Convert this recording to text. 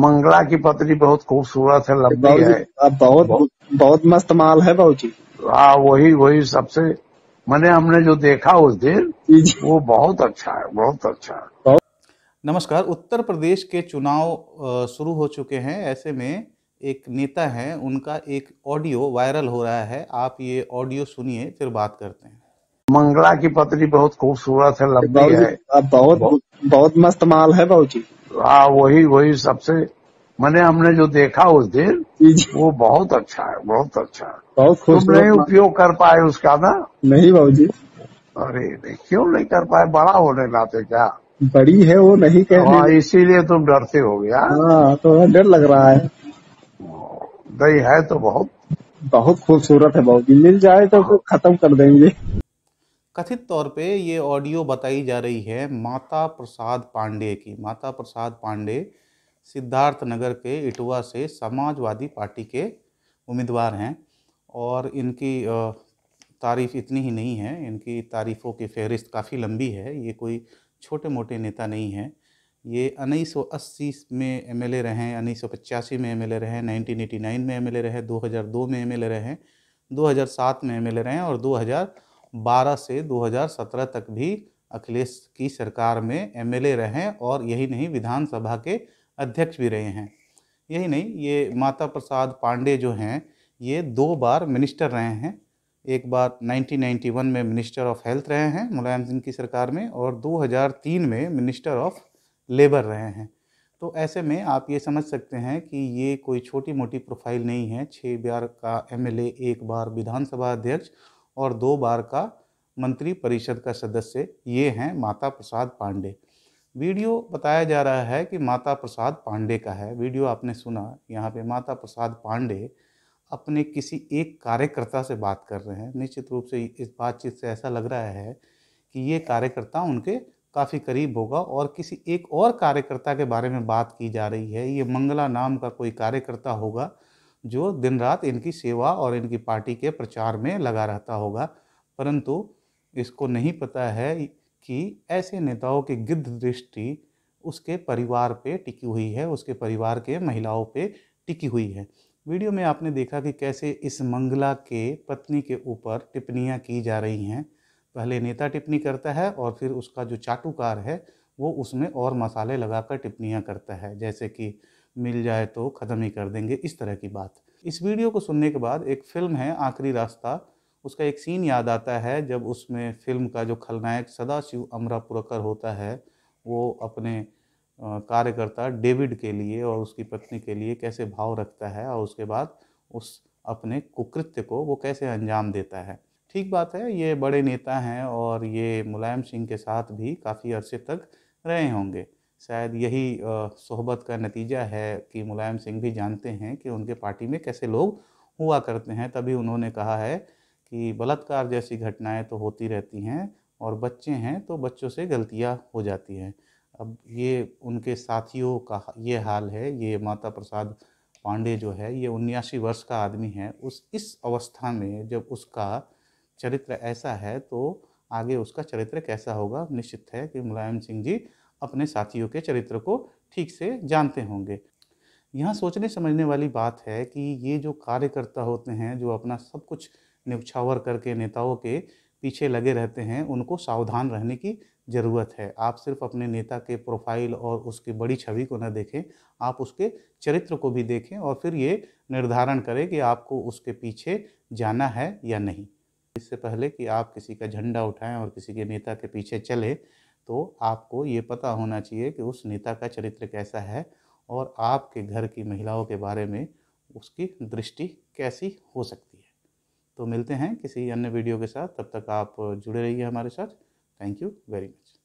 मंगला की पत्री बहुत खूबसूरत है लंबी है बहुत बहुत, बहुत मस्त माल है बहुत जी हाँ वही वही सबसे मैंने हमने जो देखा उस दिन वो बहुत अच्छा है बहुत अच्छा है नमस्कार उत्तर प्रदेश के चुनाव शुरू हो चुके हैं ऐसे में एक नेता हैं उनका एक ऑडियो वायरल हो रहा है आप ये ऑडियो सुनिए फिर बात करते हैं मंगला की पत्री बहुत खूबसूरत है लंबी है बहुत बहुत मस्त माल है बहुत जी हाँ वही वही सबसे मैंने हमने जो देखा उस दिन वो बहुत अच्छा है बहुत अच्छा है बहुत तुम नहीं उपयोग कर पाए उसका ना नहीं बाबू जी अरे नहीं क्यों नहीं कर पाए बड़ा होने लाते क्या बड़ी है वो नहीं कह हाँ इसीलिए तुम डरते हो गया हाँ, तो डर लग रहा है नहीं है तो बहुत बहुत खूबसूरत है बाबू जी मिल जाए तो हाँ। खत्म कर देंगे कथित तौर पे ये ऑडियो बताई जा रही है माता प्रसाद पांडे की माता प्रसाद पांडे सिद्धार्थ नगर के इटवा से समाजवादी पार्टी के उम्मीदवार हैं और इनकी तारीफ़ इतनी ही नहीं है इनकी तारीफ़ों की फहरिस्त काफ़ी लंबी है ये कोई छोटे मोटे नेता नहीं है ये उन्नीस सौ अस्सी में एम एल ए रहे हैं उन्नीस सौ पचासी में एम एल ए रहे हैं नाइनटीन एटी नाइन में एम एल ए रहे दो हज़ार दो में एम एल ए रहे हैं दो हज़ार सात में एम एल ए रहे हैं और दो हज़ार 2012 से 2017 तक भी अखिलेश की सरकार में एमएलए रहे और यही नहीं विधानसभा के अध्यक्ष भी रहे हैं यही नहीं ये माता प्रसाद पांडे जो हैं ये दो बार मिनिस्टर रहे हैं एक बार 1991 में मिनिस्टर ऑफ हेल्थ रहे हैं मुलायम सिंह की सरकार में और 2003 में मिनिस्टर ऑफ लेबर रहे हैं तो ऐसे में आप ये समझ सकते हैं कि ये कोई छोटी मोटी प्रोफाइल नहीं है छः बार का एमएलए एक बार विधानसभा अध्यक्ष और दो बार का मंत्री परिषद का सदस्य ये हैं माता प्रसाद पांडे वीडियो बताया जा रहा है कि माता प्रसाद पांडे का है वीडियो आपने सुना यहाँ पे माता प्रसाद पांडे अपने किसी एक कार्यकर्ता से बात कर रहे हैं निश्चित रूप से इस बातचीत से ऐसा लग रहा है कि ये कार्यकर्ता उनके काफ़ी करीब होगा और किसी एक और कार्यकर्ता के बारे में बात की जा रही है ये मंगला नाम का कोई कार्यकर्ता होगा जो दिन रात इनकी सेवा और इनकी पार्टी के प्रचार में लगा रहता होगा परंतु इसको नहीं पता है कि ऐसे नेताओं की गिद्ध दृष्टि उसके परिवार पे टिकी हुई है उसके परिवार के महिलाओं पे टिकी हुई है वीडियो में आपने देखा कि कैसे इस मंगला के पत्नी के ऊपर टिप्पणियाँ की जा रही हैं पहले नेता टिप्पणी करता है और फिर उसका जो चाटुकार है वो उसमें और मसाले लगाकर टिप्पणियाँ करता है जैसे कि मिल जाए तो ख़त्म ही कर देंगे इस तरह की बात इस वीडियो को सुनने के बाद एक फ़िल्म है आखिरी रास्ता उसका एक सीन याद आता है जब उसमें फ़िल्म का जो खलनायक सदाशिव पुरकर होता है वो अपने कार्यकर्ता डेविड के लिए और उसकी पत्नी के लिए कैसे भाव रखता है और उसके बाद उस अपने कुकृत्य को वो कैसे अंजाम देता है ठीक बात है ये बड़े नेता हैं और ये मुलायम सिंह के साथ भी काफ़ी अरसे तक रहे होंगे शायद यही सोहबत का नतीजा है कि मुलायम सिंह भी जानते हैं कि उनके पार्टी में कैसे लोग हुआ करते हैं तभी उन्होंने कहा है कि बलात्कार जैसी घटनाएं तो होती रहती हैं और बच्चे हैं तो बच्चों से गलतियां हो जाती हैं अब ये उनके साथियों का ये हाल है ये माता प्रसाद पांडे जो है ये उन्यासी वर्ष का आदमी है उस इस अवस्था में जब उसका चरित्र ऐसा है तो आगे उसका चरित्र कैसा होगा निश्चित है कि मुलायम सिंह जी अपने साथियों के चरित्र को ठीक से जानते होंगे यहाँ सोचने समझने वाली बात है कि ये जो कार्यकर्ता होते हैं जो अपना सब कुछ निछावर करके नेताओं के पीछे लगे रहते हैं उनको सावधान रहने की ज़रूरत है आप सिर्फ अपने नेता के प्रोफाइल और उसकी बड़ी छवि को न देखें आप उसके चरित्र को भी देखें और फिर ये निर्धारण करें कि आपको उसके पीछे जाना है या नहीं इससे पहले कि आप किसी का झंडा उठाएं और किसी के नेता के पीछे चले तो आपको ये पता होना चाहिए कि उस नेता का चरित्र कैसा है और आपके घर की महिलाओं के बारे में उसकी दृष्टि कैसी हो सकती है तो मिलते हैं किसी अन्य वीडियो के साथ तब तक आप जुड़े रहिए हमारे साथ थैंक यू वेरी मच